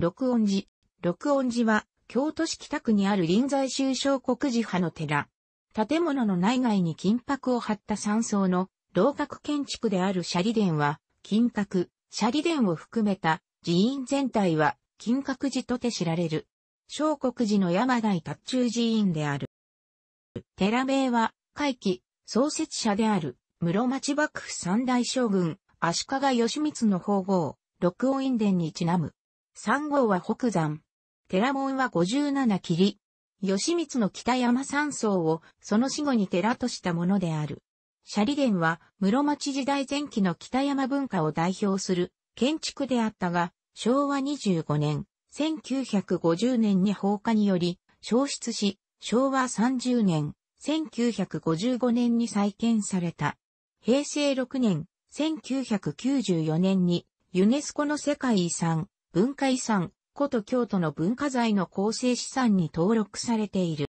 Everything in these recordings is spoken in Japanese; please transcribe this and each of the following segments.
録音寺。録音寺は、京都市北区にある臨済宗小国寺派の寺。建物の内外に金箔を張った山層の、楼閣建築である斜里殿は、金閣、斜里殿を含めた寺院全体は、金閣寺とて知られる。小国寺の山大達中寺院である。寺名は、会期、創設者である、室町幕府三大将軍、足利義満の法号、録音院殿にちなむ。三号は北山。寺門は十七切り。吉光の北山山荘をその死後に寺としたものである。シャリ殿は室町時代前期の北山文化を代表する建築であったが、昭和25年、1950年に放火により消失し、昭和30年、1955年に再建された。平成6年、1994年にユネスコの世界遺産、文化遺産、古都京都の文化財の構成資産に登録されている。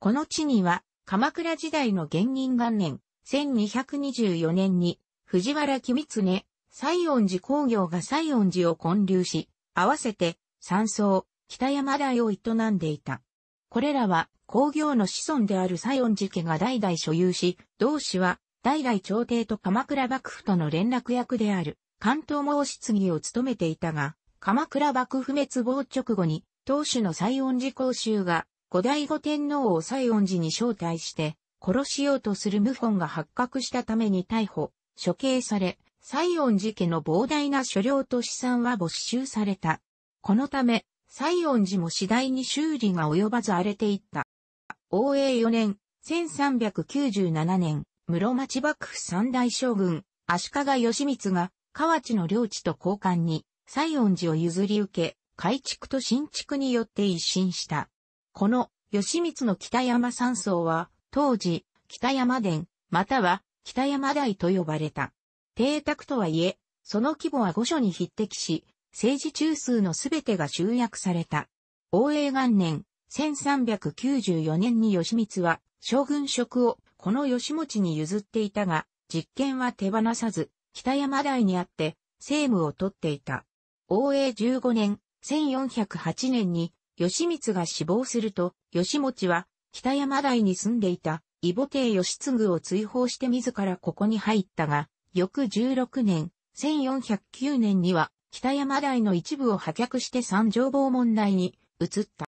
この地には、鎌倉時代の元人元年、1224年に、藤原君常、西園寺工業が西園寺を建立し、合わせて、山荘、北山台を営んでいた。これらは、工業の子孫である西園寺家が代々所有し、同氏は、代々朝廷と鎌倉幕府との連絡役である、関東毛質疑を務めていたが、鎌倉幕府滅亡直後に、当主の西恩寺公衆が、後醍醐天皇を西恩寺に招待して、殺しようとする謀反が発覚したために逮捕、処刑され、西恩寺家の膨大な所領と資産は没収された。このため、西恩寺も次第に修理が及ばず荒れていった。応永4年、1397年、室町幕府三大将軍、足利義満が、河内の領地と交換に、西園寺を譲り受け、改築と新築によって一新した。この、吉光の北山山荘は、当時、北山殿、または、北山台と呼ばれた。邸宅とはいえ、その規模は御所に匹敵し、政治中枢のすべてが集約された。応永元年、1394年に吉光は、将軍職をこの吉持に譲っていたが、実権は手放さず、北山台にあって、政務を取っていた。応永15年、1408年に、義満が死亡すると、義持は、北山台に住んでいた、異母帝義継を追放して自らここに入ったが、翌16年、1409年には、北山台の一部を破却して三条坊問題に移った。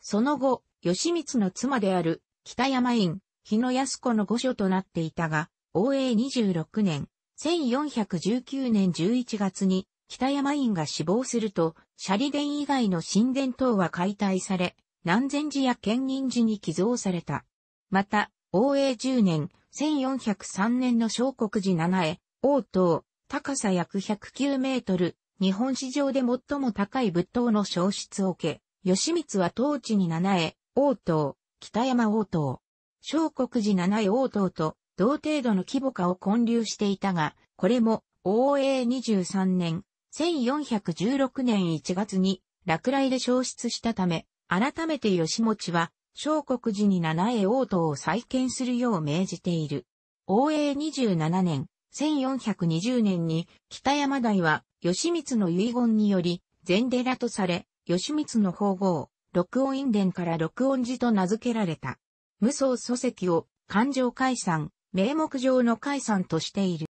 その後、義満の妻である、北山院、日野安子の御所となっていたが、応永26年、1419年11月に、北山院が死亡すると、シャリ殿以外の神殿等は解体され、南禅寺や建仁寺に寄贈された。また、王永10年、1403年の小国寺七重、王島、高さ約109メートル、日本史上で最も高い仏塔の消失を受け、吉光は当地に七重、王島、北山王島、小国寺七重王島と同程度の規模化を混流していたが、これも、王永23年、1416年1月に落雷で消失したため、改めて吉持は、小国寺に七重王都を再建するよう命じている。応永27年、1420年に北山台は吉光の遺言により、禅寺とされ、吉光の皇号、録音院殿から録音寺と名付けられた。無双祖籍を、環状解散、名目上の解散としている。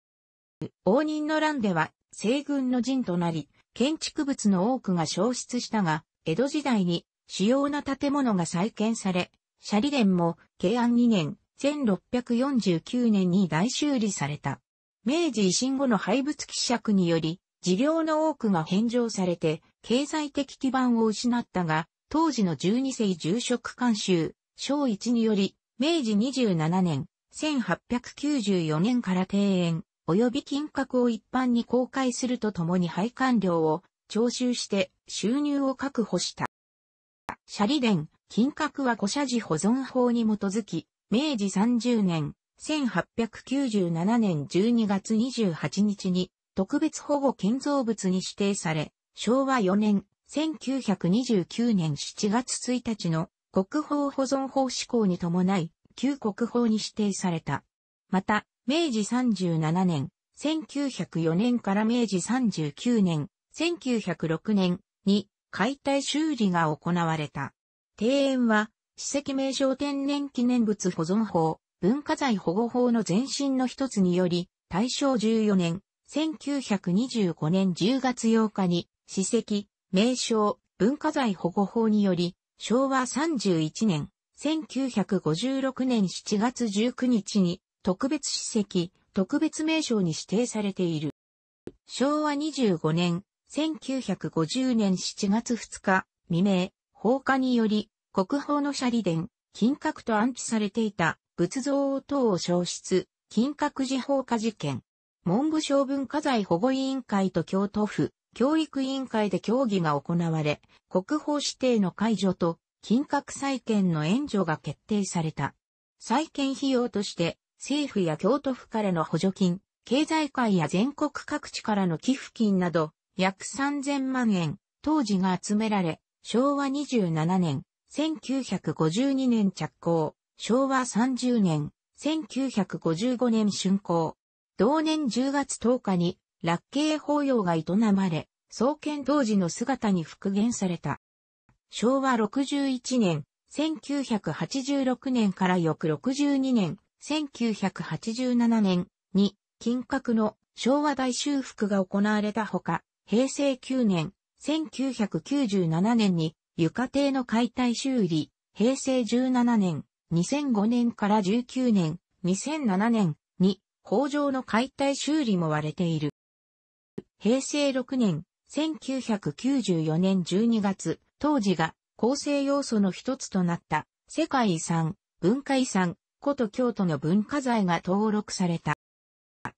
応仁の乱では、西軍の陣となり、建築物の多くが消失したが、江戸時代に主要な建物が再建され、シャリも慶安2年、1649年に大修理された。明治維新後の廃物希釈により、事業の多くが返上されて、経済的基盤を失ったが、当時の12世住職監修、小一により、明治27年、1894年から庭園、及び金額を一般に公開するとともに配管料を徴収して収入を確保した。シャリ伝、金閣は古社寺保存法に基づき、明治30年、1897年12月28日に特別保護建造物に指定され、昭和4年、1929年7月1日の国宝保存法施行に伴い、旧国宝に指定された。また、明治37年、1904年から明治39年、1906年に解体修理が行われた。庭園は、史跡名称天然記念物保存法、文化財保護法の前身の一つにより、大正14年、1925年10月8日に、史跡、名称、文化財保護法により、昭和31年、1956年7月19日に、特別史跡、特別名称に指定されている。昭和25年、1950年7月2日、未明、放火により、国宝のシャリ殿、金閣と安置されていた仏像等を消失、金閣寺放火事件。文部省文化財保護委員会と京都府、教育委員会で協議が行われ、国宝指定の解除と金閣再建の援助が決定された。再建費用として、政府や京都府からの補助金、経済界や全国各地からの寄付金など、約3000万円、当時が集められ、昭和27年、1952年着工、昭和30年、1955年竣工。同年10月10日に、楽慶法要が営まれ、創建当時の姿に復元された。昭和61年、1986年から翌62年、1987年に金閣の昭和大修復が行われたほか、平成9年、1997年に床亭の解体修理、平成17年、2005年から19年、2007年に工場の解体修理も割れている。平成6年、1994年12月、当時が構成要素の一つとなった世界遺産、文化遺産、古都京都の文化財が登録された。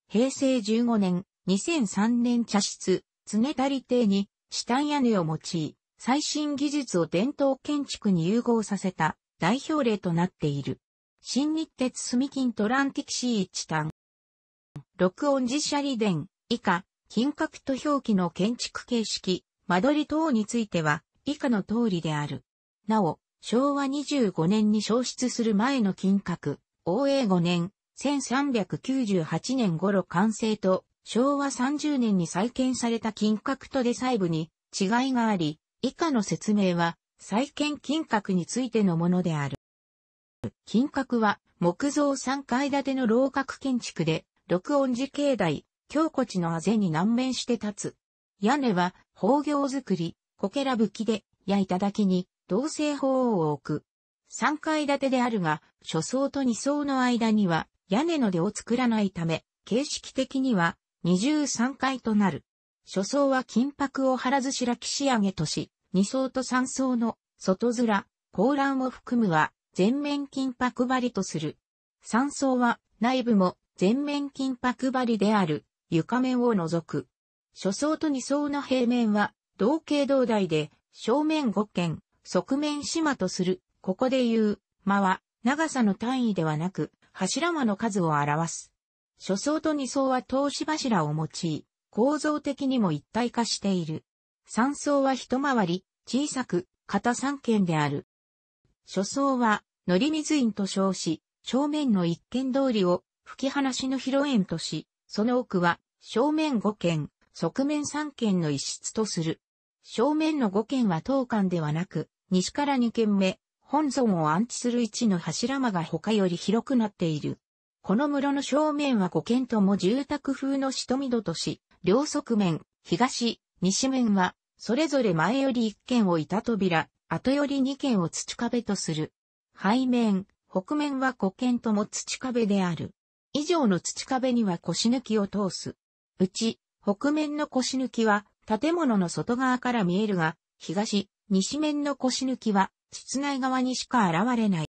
平成15年、2003年茶室、常足邸に、タン屋根を用い、最新技術を伝統建築に融合させた代表例となっている。新日鉄住金トランティキシー一ン。録音寺社利殿、以下、金閣と表記の建築形式、間取り等については、以下の通りである。なお、昭和25年に消失する前の金閣、応永5年、1398年頃完成と、昭和30年に再建された金閣とデ細部に違いがあり、以下の説明は、再建金閣についてのものである。金閣は、木造3階建ての楼閣建築で、六音寺境内、京古地のあぜに南面して立つ。屋根は、宝行造り、こけらぶきで、やだきに、同性法を置く。三階建てであるが、初層と二層の間には屋根の出を作らないため、形式的には二重三階となる。初層は金箔を張らず白木仕上げとし、二層と三層の外面、高欄を含むは全面金箔張りとする。三層は内部も全面金箔張りである床面を除く。初層と二層の平面は同系同台で正面五軒。側面島とする。ここで言う、間は、長さの単位ではなく、柱間の数を表す。初層と二層は投資柱を用い、構造的にも一体化している。三層は一回り、小さく、片三軒である。初層は、乗り水院と称し、正面の一軒通りを、吹き放しの広縁とし、その奥は、正面五軒、側面三軒の一室とする。正面の5軒は東間ではなく、西から2軒目、本尊を安置する位置の柱間が他より広くなっている。この室の正面は5軒とも住宅風の仕富戸とし、両側面、東、西面は、それぞれ前より1軒を板扉、後より2軒を土壁とする。背面、北面は5軒とも土壁である。以上の土壁には腰抜きを通す。うち、北面の腰抜きは、建物の外側から見えるが、東、西面の腰抜きは、室内側にしか現れない。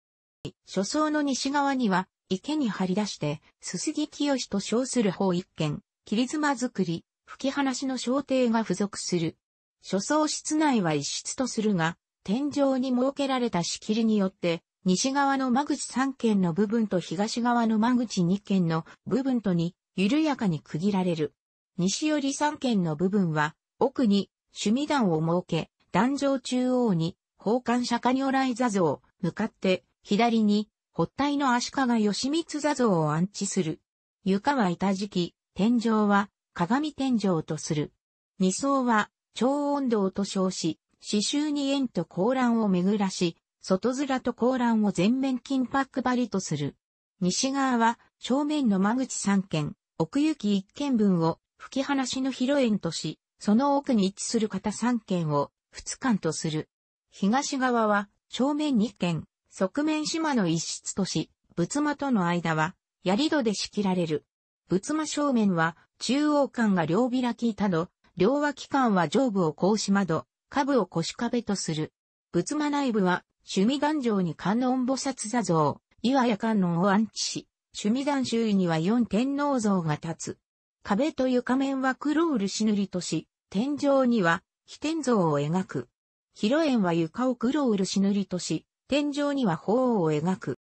初層の西側には、池に張り出して、すすぎ清と称する方一軒、切妻作り、吹き放しの小艇が付属する。初層室内は一室とするが、天井に設けられた仕切りによって、西側の間口三軒の部分と東側の間口二軒の部分とに、緩やかに区切られる。西より三軒の部分は、奥に、趣味団を設け、壇上中央に、宝冠釈迦如来座像、向かって、左に、発体の足利義満座像を安置する。床は板敷き、天井は、鏡天井とする。二層は、超音道と称し、刺繍に円と甲欄を巡らし、外面と甲欄を全面金箔張りとする。西側は、正面の間口三軒、奥行き一軒分を、吹き放しの広縁とし、その奥に位置する方3軒を2間とする。東側は正面2軒、側面島の一室とし、仏間との間は槍戸で仕切られる。仏間正面は中央間が両開き板戸、両脇間は上部を格子窓、下部を腰壁とする。仏間内部は趣味壇上に観音菩薩座像、岩や観音を安置し、趣味壇周囲には四天王像が立つ。壁と床面は黒漆塗りとし、天井には、非天像を描く。広縁は床を黒漆塗りとし、天井には鳳凰を描く。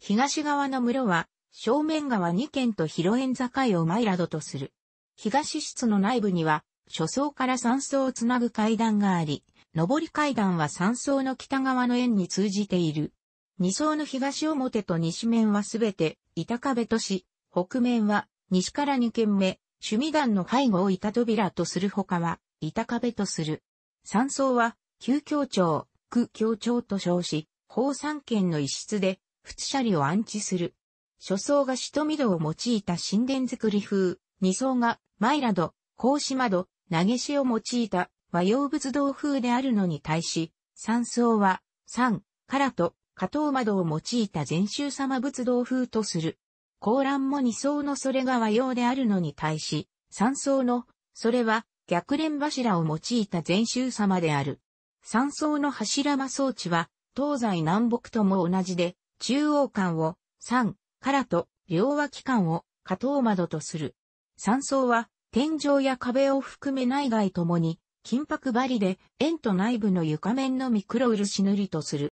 東側の室は、正面側2軒と広縁境をマイラドとする。東室の内部には、初層から三層をつなぐ階段があり、上り階段は三層の北側の縁に通じている。二層の東表と西面はすべて板壁とし、北面は西から2軒目、趣味団の背後を板扉とするほかは、板壁とする。山層は、旧協調、区協調と称し、法三権の一室で、仏舎利を安置する。初層が仕御堂を用いた神殿造り風、二層が、マイラド、格子窓、投げしを用いた和洋仏道風であるのに対し、三層は、三、からと、加藤窓を用いた禅宗様仏道風とする。高欄も二層のそれが和様であるのに対し、三層のそれは逆連柱を用いた全宗様である。三層の柱間装置は東西南北とも同じで、中央間を三からと両脇間を下等窓とする。三層は天井や壁を含め内外ともに金箔張りで円と内部の床面のミクロ漆塗りとする。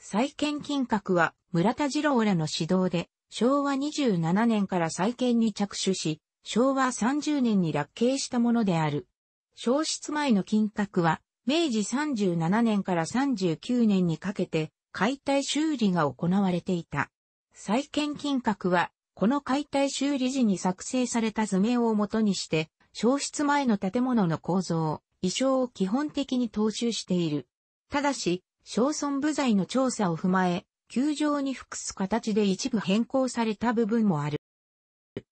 再建金閣は村田次郎らの指導で昭和27年から再建に着手し、昭和30年に落慶したものである。消失前の金閣は、明治37年から39年にかけて、解体修理が行われていた。再建金閣は、この解体修理時に作成された図面をもとにして、消失前の建物の構造、衣装を基本的に踏襲している。ただし、小村部材の調査を踏まえ、球場に服す形で一部変更された部分もある。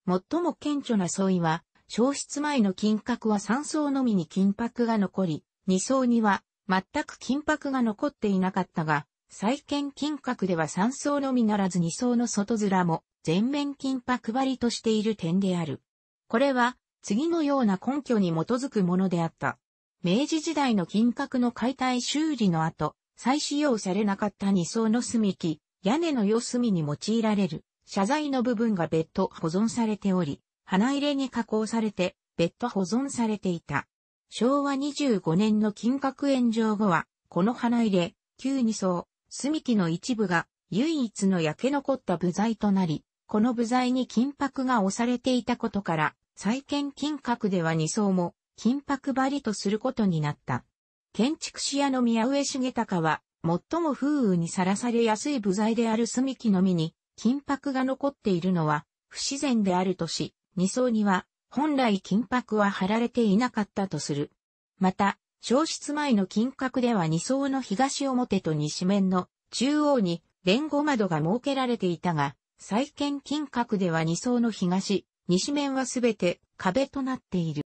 最も顕著な相違は、消失前の金箔は3層のみに金箔が残り、2層には全く金箔が残っていなかったが、再建金閣では3層のみならず2層の外面も全面金箔張りとしている点である。これは次のような根拠に基づくものであった。明治時代の金閣の解体修理の後、再使用されなかった2層の隅木、屋根の四隅に用いられる、謝罪の部分が別途保存されており、花入れに加工されて、別途保存されていた。昭和25年の金閣炎上後は、この花入れ、旧二層、隅木の一部が唯一の焼け残った部材となり、この部材に金箔が押されていたことから、再建金閣では二層も金箔張りとすることになった。建築士屋の宮上重隆は、最も風雨にさらされやすい部材である隅木のみに、金箔が残っているのは、不自然であるとし、二層には、本来金箔は貼られていなかったとする。また、消失前の金閣では二層の東表と西面の中央に連合窓が設けられていたが、再建金閣では二層の東、西面はすべて壁となっている。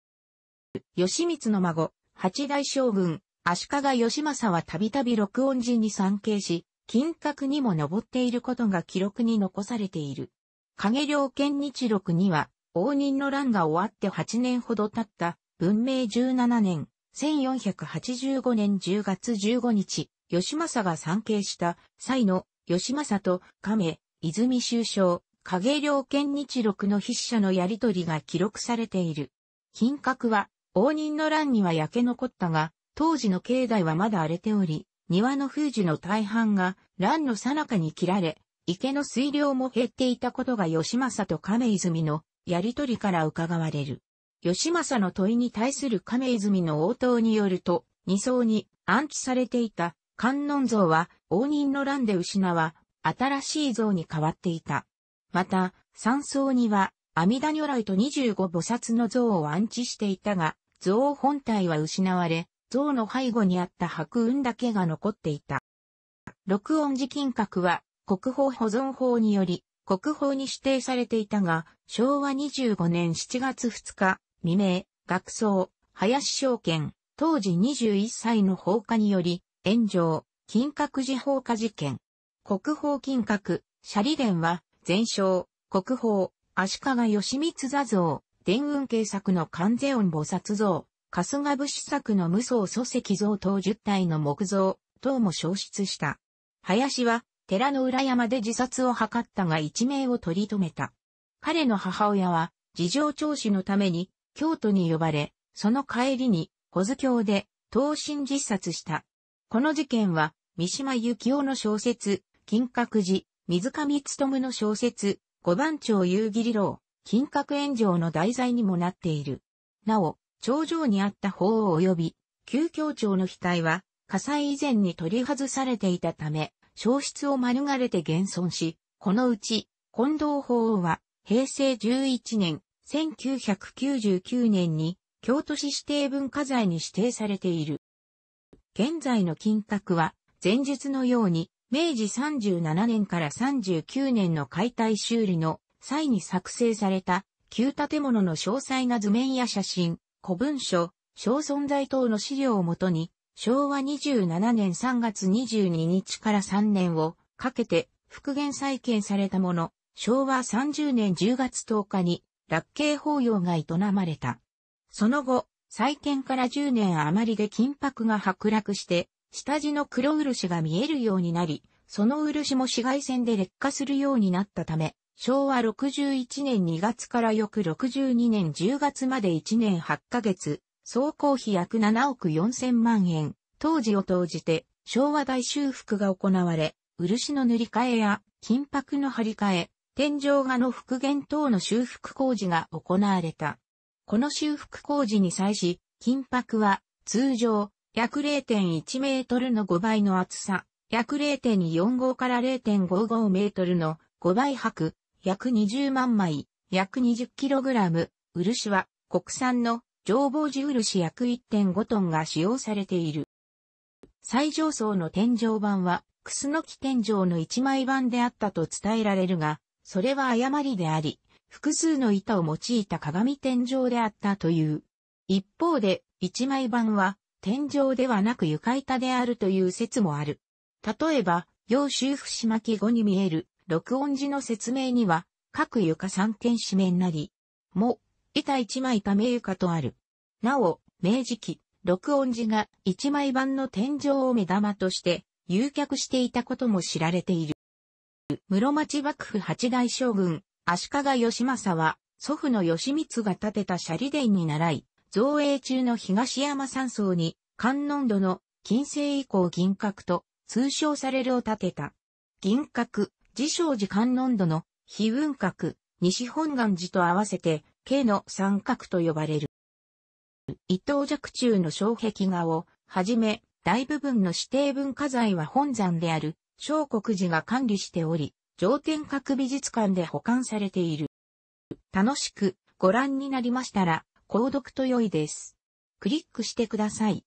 吉光の孫、八代将軍、足利義政はたびたび録音寺に参詣し、金閣にも登っていることが記録に残されている。影良剣日録には、応仁の乱が終わって8年ほど経った、文明17年、1485年10月15日、義政が参詣した際の義政と亀、泉修将、影良剣日録の筆者のやりとりが記録されている。金閣は、応仁の乱には焼け残ったが、当時の境内はまだ荒れており、庭の封じの大半が乱の最中に切られ、池の水量も減っていたことが吉政と亀泉のやりとりから伺われる。吉政の問いに対する亀泉の応答によると、二層に安置されていた観音像は応仁の乱で失わ、新しい像に変わっていた。また、三層には阿弥陀如来と二十五菩薩の像を安置していたが、像本体は失われ、像の背後にあった白雲だけが残っていた。録音寺金閣は国宝保存法により国宝に指定されていたが、昭和25年7月2日未明、学僧、林証券、当時21歳の放火により、炎上、金閣寺放火事件。国宝金閣、シャリ伝は、全焼、国宝、足利義満座像、伝雲計作の完全音菩薩像、春日部市作の無双祖石像等10体の木像、等も消失した。林は、寺の裏山で自殺を図ったが一命を取り留めた。彼の母親は、事情聴取のために、京都に呼ばれ、その帰りに、小津京で、投身自殺した。この事件は、三島由紀夫の小説、金閣寺、水上勤の小説、五番町夕霧楼、金閣炎上の題材にもなっている。なお、頂上にあった法を及び、旧教庁の額は火災以前に取り外されていたため、消失を免れて現存し、このうち、近藤法王は平成11年、1999年に京都市指定文化財に指定されている。現在の金閣は、前述のように、明治37年から39年の解体修理の際に作成された旧建物の詳細な図面や写真、古文書、小存在等の資料をもとに、昭和27年3月22日から3年をかけて復元再建されたもの、昭和30年10月10日に、落慶法要が営まれた。その後、再建から10年余りで金箔が剥落して、下地の黒漆が見えるようになり、その漆も紫外線で劣化するようになったため、昭和61年2月から翌62年10月まで1年8ヶ月、総工費約7億4000万円、当時を投じて昭和大修復が行われ、漆の塗り替えや金箔の張り替え、天井画の復元等の修復工事が行われた。この修復工事に際し、金箔は通常約0.1メートルの5倍の厚さ、約0.45から0.55メートルの5倍薄、約20万枚、約 20kg、漆は国産の浄法寺漆約1.5トンが使用されている。最上層の天井板は、クスノキ天井の一枚板であったと伝えられるが、それは誤りであり、複数の板を用いた鏡天井であったという。一方で、一枚板は、天井ではなく床板であるという説もある。例えば、要修復巻き後に見える録音時の説明には、各床三軒紙面なり、も、板一枚ため床とある。なお、明治期、録音時が一枚版の天井を目玉として、誘客していたことも知られている。室町幕府八大将軍、足利義政は、祖父の義光が建てた舎利殿に倣い、造営中の東山山荘に、観音度の近世以降銀閣と通称されるを建てた。銀閣、自称寺観音度の非雲閣、西本願寺と合わせて、K の三角と呼ばれる。伊藤若冲の障壁画を、はじめ、大部分の指定文化財は本山である、小国寺が管理しており、上天閣美術館で保管されている。楽しくご覧になりましたら、購読と良いです。クリックしてください。